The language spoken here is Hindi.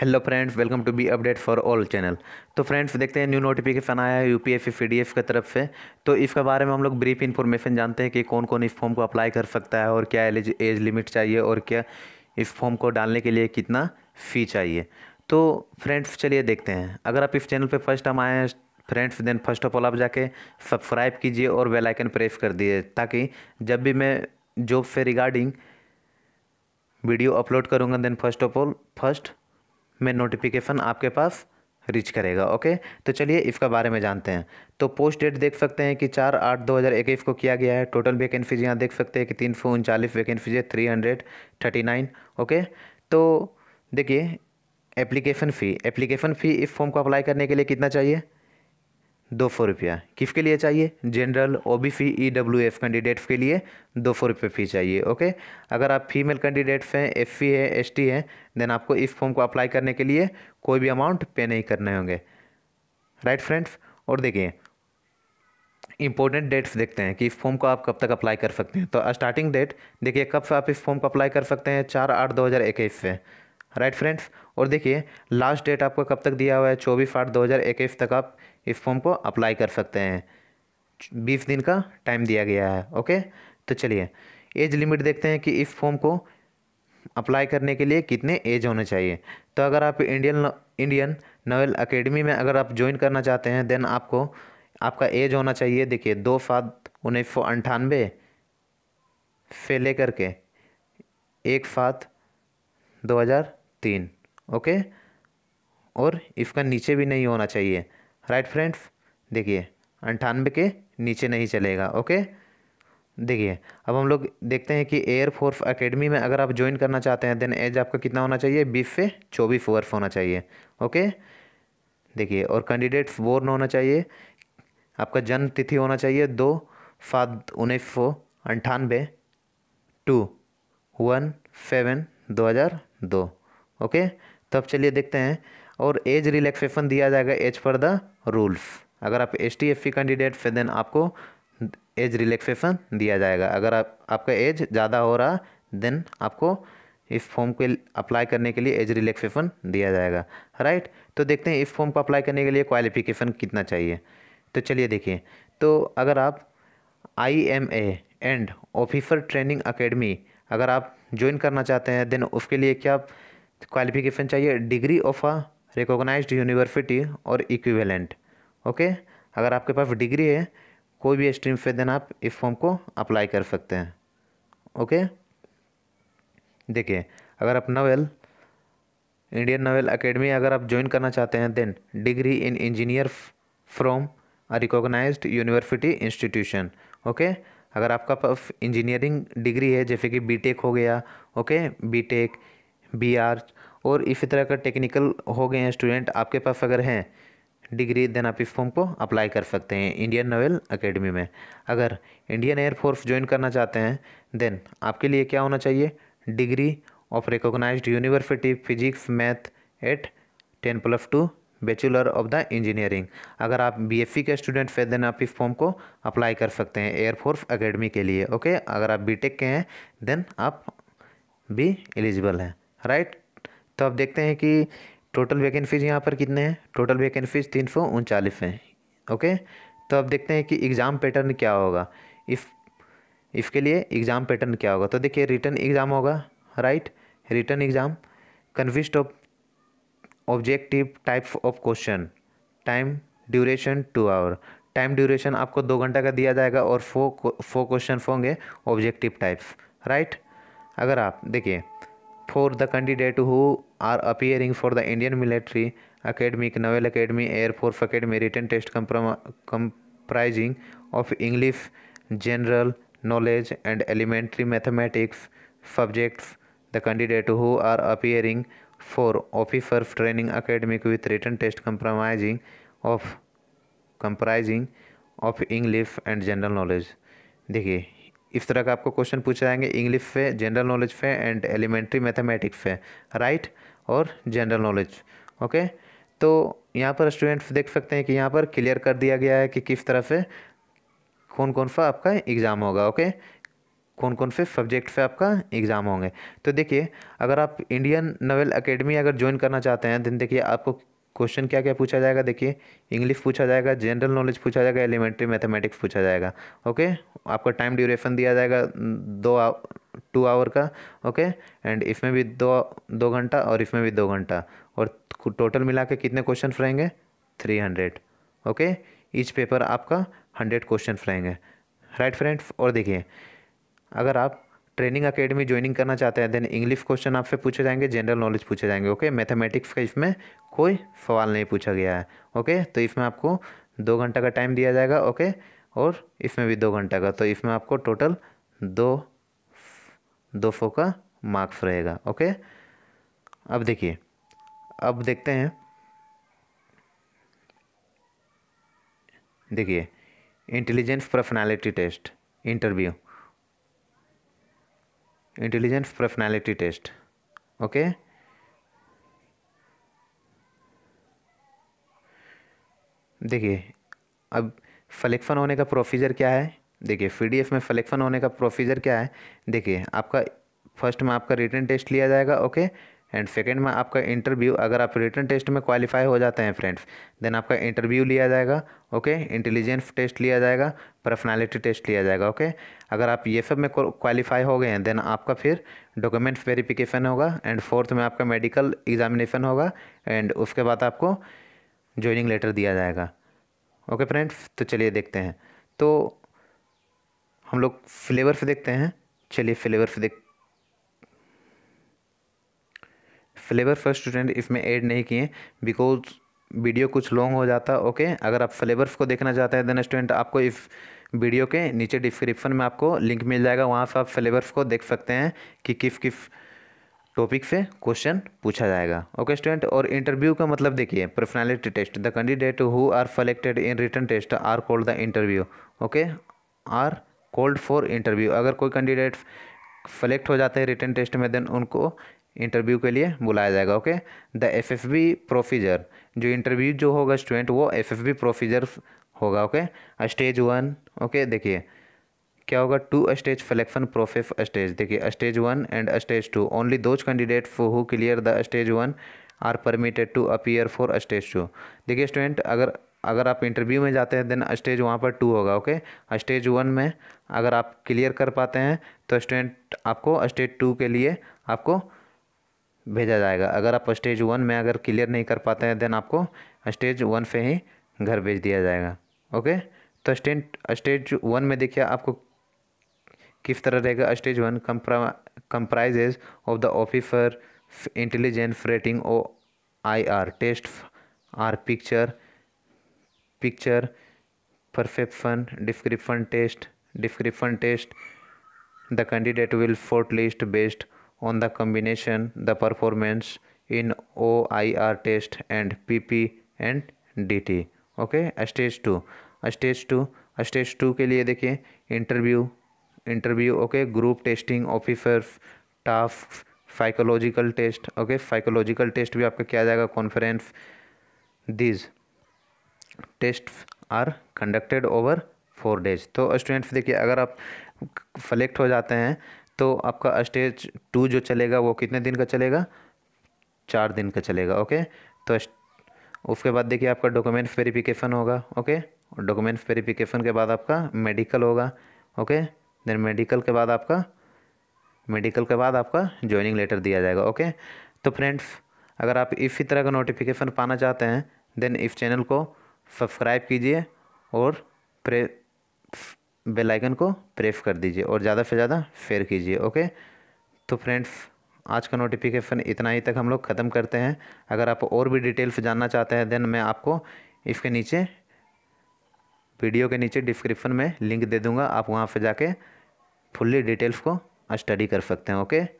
Hello friends welcome to be update for all channel तो फ्रेंड्स देखते हैं न्यू नोटिफिकेशन आया है यू पी एफ एफ की तरफ से तो इसके बारे में हम लोग ब्रीफ इन्फॉर्मेशन जानते हैं कि कौन कौन इस फॉर्म को अप्लाई कर सकता है और क्या एलिज एज लिमिट चाहिए और क्या इस फॉर्म को डालने के लिए कितना फ़ी चाहिए तो फ्रेंड्स चलिए देखते हैं अगर आप इस चैनल पर फर्स्ट टाइम आए हैं friends then first of all आप जाके सब्सक्राइब कीजिए और बेलाइकन प्रेस कर दिए ताकि जब भी मैं जॉब से रिगार्डिंग वीडियो अपलोड करूँगा then first of all first में नोटिफिकेशन आपके पास रीच करेगा ओके तो चलिए इसका बारे में जानते हैं तो पोस्ट डेट देख सकते हैं कि चार आठ दो हज़ार इक्कीस को किया गया है टोटल वैकेंसीज यहाँ देख सकते हैं कि तीन सौ उनचालीस वैकेंसीज है three hundred thirty nine okay तो देखिए एप्लीकेशन फ़ी एप्लीकेशन फ़ी इस फॉर्म को अप्लाई करने के लिए कितना चाहिए दो सौ रुपया किसके लिए चाहिए general O B C E W F candidates के लिए दो सौ रुपये फ़ी चाहिए ओके अगर आप फीमेल कैंडिडेट्स हैं एस सी है एस टी हैं देन आपको इस फॉर्म को अप्लाई करने के लिए कोई भी अमाउंट पे नहीं करने होंगे राइट फ्रेंड्स और देखिए इंपॉर्टेंट डेट्स देखते हैं कि इस फॉर्म को आप कब तक अप्लाई कर सकते हैं तो स्टार्टिंग डेट देखिए कब से आप इस फॉर्म को अप्लाई कर सकते हैं चार आठ दो हज़ार इक्कीस से राइट फ्रेंड्स और देखिए लास्ट डेट आपको कब तक दिया हुआ है चौबीस आठ दो हज़ार इक्कीस तक आप इस फॉर्म को अप्लाई कर सकते हैं बीस दिन का टाइम दिया गया है ओके तो चलिए एज लिमिट देखते हैं कि इस फॉर्म को अप्लाई करने के लिए कितने एज होने चाहिए तो अगर आप इंडियन इंडियन नोवेल अकेडमी में अगर आप ज्वाइन करना चाहते हैं देन आपको आपका एज होना चाहिए देखिए दो सात उन्नीस सौ अंठानवे से लेकर के एक सात दो हज़ार तीन ओके और इसका नीचे भी नहीं होना चाहिए राइट फ्रेंड्स देखिए अंठानवे के नीचे नहीं चलेगा ओके देखिए अब हम लोग देखते हैं कि एयर फोर्स अकेडमी में अगर आप ज्वाइन करना चाहते हैं देन एज आपका कितना होना चाहिए बीस से चौबीस वर्ष होना चाहिए ओके देखिए और कैंडिडेट्स बोर्न होना चाहिए आपका जन्म तिथि होना चाहिए दो सात उन्नीस सौ अंठानबे टू वन सेवन दो हज़ार दो ओके तब चलिए देखते हैं और एज रिलैक्सेशन दिया जाएगा एज पर द रूल्स अगर आप S T F C candidate फिर देन आपको एज रिलैक्सेशन दिया जाएगा अगर आप आपका एज ज़्यादा हो रहा देन आपको इस फॉर्म के अप्लाई करने के लिए एज रिलैक्सेशन दिया जाएगा राइट तो देखते हैं इस फॉर्म को अप्लाई करने के लिए क्वालिफिकेशन कितना चाहिए तो चलिए देखिए तो अगर आप I M A and officer training academy अगर आप ज्वाइन करना चाहते हैं देन उसके लिए क्या क्वालिफिकेशन चाहिए degree of a recognized university और इक्विवेलेंट ओके अगर आपके पास डिग्री है कोई भी स्ट्रीम फिर देन आप इस फॉर्म को अप्लाई कर सकते हैं ओके देखिए अगर आप नोवेल इंडियन नोवेल अकेडमी अगर आप ज्वाइन करना चाहते हैं then degree in engineer from a recognize university institution okay अगर आपका पास इंजीनियरिंग डिग्री है जैसे कि बीटेक हो गया ओके बीटेक बीआर और इसी तरह का टेक्निकल हो गए हैं स्टूडेंट आपके पास अगर हैं डिग्री देन आप इस फॉर्म को अप्लाई कर सकते हैं इंडियन नोवेल अकेडमी में अगर इंडियन एयरफोर्स ज्वाइन करना चाहते हैं देन आपके लिए क्या होना चाहिए degree of recognize university physics math at ten plus two bachelor of the engineering अगर आप बीएससी के स्टूडेंट हैं देन आप इस फॉर्म को अप्लाई कर सकते हैं एयरफोर्स अकेडमी के लिए ओके अगर आप बीटेक के हैं देन आप भी एलिजिबल हैं राइट तो आप देखते हैं कि टोटल वैकेंट फीस यहाँ पर कितने हैं टोटल वैकेंट फीस तीन सौ उनचालीस हैं ओके तो आप देखते हैं कि एग्ज़ाम पैटर्न क्या होगा इफ़ इसके लिए एग्ज़ाम पैटर्न क्या होगा तो देखिए रिटर्न एग्ज़ाम होगा right written exam consist of objective type of question time duration two hour time duration आपको दो घंटा का दिया जाएगा और फो फो क्वेश्चन होंगे ऑब्जेक्टिव टाइप्स राइट अगर आप देखिए for the candidate who are appearing for the Indian military academic naval academy air force academy written test comprising of English general knowledge and elementary mathematics subjects the candidate who are appearing for officer training academic with written test compromising of comprising of English and general knowledge देखिए इस तरह का आपको क्वेश्चन पूछा जाएंगे इंग्लिश से जनरल नॉलेज पे एंड एलिमेंट्री मैथमेटिक्स पे राइट और जनरल नॉलेज ओके तो यहाँ पर स्टूडेंट्स देख सकते हैं कि यहाँ पर क्लियर कर दिया गया है कि किस तरह से कौन कौन सा आपका एग्ज़ाम होगा ओके कौन कौन से सब्जेक्ट से आपका एग्ज़ाम होंगे तो देखिए अगर आप इंडियन नोवेल अकेडमी अगर ज्वाइन करना चाहते हैं दिन देखिए आपको क्वेश्चन क्या क्या पूछा जाएगा देखिए इंग्लिश पूछा जाएगा जनरल नॉलेज पूछा जाएगा एलिमेंट्री मैथमेटिक्स पूछा जाएगा ओके आपका टाइम ड्यूरेशन दिया जाएगा दो टू आवर का ओके एंड इसमें भी दो दो घंटा और इसमें भी दो घंटा और टोटल मिला के कितने क्वेश्चन रहेंगे three hundred okay each paper आपका हंड्रेड क्वेश्चन रहेंगे राइट फ्रेंड्स और देखिए अगर आप ट्रेनिंग अकेडमी ज्वाइनिंग करना चाहते हैं देन इंग्लिश क्वेश्चन आपसे पूछे जाएंगे जनरल नॉलेज पूछे जाएंगे ओके मैथमेटिक्स का इसमें कोई सवाल नहीं पूछा गया है ओके तो इसमें आपको दो घंटा का टाइम दिया जाएगा ओके और इसमें भी दो घंटा का तो इसमें आपको टोटल दो दो सौ का मार्क्स रहेगा ओके अब देखिए अब देखते हैं देखिए intelligence personality test interview intelligence personality test okay देखिए अब फ्लेक्फन होने का प्रोसीजर क्या है देखिए पीडीएफ में फ्लेक्फन होने का प्रोसीजर क्या है देखिए आपका फर्स्ट में आपका रिटर्न टेस्ट लिया जाएगा ओके एंड सेकेंड में आपका इंटरव्यू अगर आप रिटर्न टेस्ट में क्वालिफाई हो जाते हैं फ्रेंड्स देन आपका इंटरव्यू लिया जाएगा ओके इंटेलिजेंस टेस्ट लिया जाएगा पर्सनालिटी टेस्ट लिया जाएगा ओके अगर आप ये e सब में क्वालिफाई हो गए हैं देन आपका फिर डॉक्यूमेंट्स वेरिफिकेशन होगा एंड फोर्थ में आपका मेडिकल एग्जामिनेशन होगा एंड उसके बाद आपको ज्वाइनिंग लेटर दिया जाएगा ओके फ्रेंड्स तो चलिए देखते हैं तो हम लोग फ्लेवर से देखते हैं चलिए फ्लेवर से देख फ्लेवर फर्स्ट स्टूडेंट इसमें ऐड नहीं किए बिकॉज वीडियो कुछ लॉन्ग हो जाता है ओके अगर आप फ्लेवर को देखना चाहते हैं देन स्टूडेंट आपको इस वीडियो के नीचे डिस्क्रिप्शन में आपको लिंक मिल जाएगा वहाँ से आप फ्लेवर को देख सकते हैं कि किस किस टॉपिक से क्वेश्चन पूछा जाएगा ओके स्टूडेंट और इंटरव्यू का मतलब देखिए personality test the candidate who are selected in written test are called the interview okay are called for interview अगर कोई कैंडिडेट सेलेक्ट हो जाते हैं रिटर्न टेस्ट में देन उनको इंटरव्यू के लिए बुलाया जाएगा okay the F F B procedure जो इंटरव्यू जो होगा स्टूडेंट वो एफ एफ बी प्रोसीजर होगा ओके स्टेज वन ओके देखिए क्या होगा two stage selection process stage देखिए stage one and stage two only those candidate who clear the stage one are permitted to appear for stage two देखिए स्टूडेंट अगर अगर आप इंटरव्यू में जाते हैं देन स्टेज वहाँ पर टू होगा ओके स्टेज वन में अगर आप क्लियर कर पाते हैं तो स्टूडेंट आपको स्टेज टू के लिए आपको भेजा जाएगा अगर आप स्टेज वन में अगर क्लियर नहीं कर पाते हैं देन आपको स्टेज वन पे ही घर भेज दिया जाएगा ओके तो स्टेज स्टेज वन में देखिए आपको किस तरह रहेगा stage one comprises of the officer intelligence rating O I R test are picture picture perfection description test description test the candidate will fort list based on the combination, the performance in OIR test and PP and DT. Okay stage two stage two stage two के लिए देखिए interview interview okay group testing officer टाफ psychological test okay psychological test भी आपका किया जाएगा conference these test are conducted over four days तो स्टूडेंट्स देखिए अगर आप सेलेक्ट हो जाते हैं तो आपका स्टेज टू जो चलेगा वो कितने दिन का चलेगा चार दिन का चलेगा ओके तो उसके बाद देखिए आपका डॉक्यूमेंट वेरीफिकेशन होगा ओके और डॉक्यूमेंट वेरीफिकेशन के बाद आपका मेडिकल होगा ओके देन मेडिकल के बाद आपका मेडिकल के बाद आपका ज्वाइनिंग लेटर दिया जाएगा ओके तो फ्रेंड्स अगर आप इसी तरह का नोटिफिकेशन पाना चाहते हैं देन इस चैनल को सब्सक्राइब कीजिए और प्रे बेल आइकन को प्रेस कर दीजिए और ज़्यादा से ज़्यादा शेयर कीजिए ओके तो फ्रेंड्स आज का नोटिफिकेशन इतना ही तक हम लोग ख़त्म करते हैं अगर आप और भी डिटेल्स जानना चाहते हैं देन मैं आपको इसके नीचे वीडियो के नीचे डिस्क्रिप्शन में लिंक दे दूँगा आप वहाँ पर जाके फुल्ली डिटेल्स को स्टडी कर सकते हैं ओके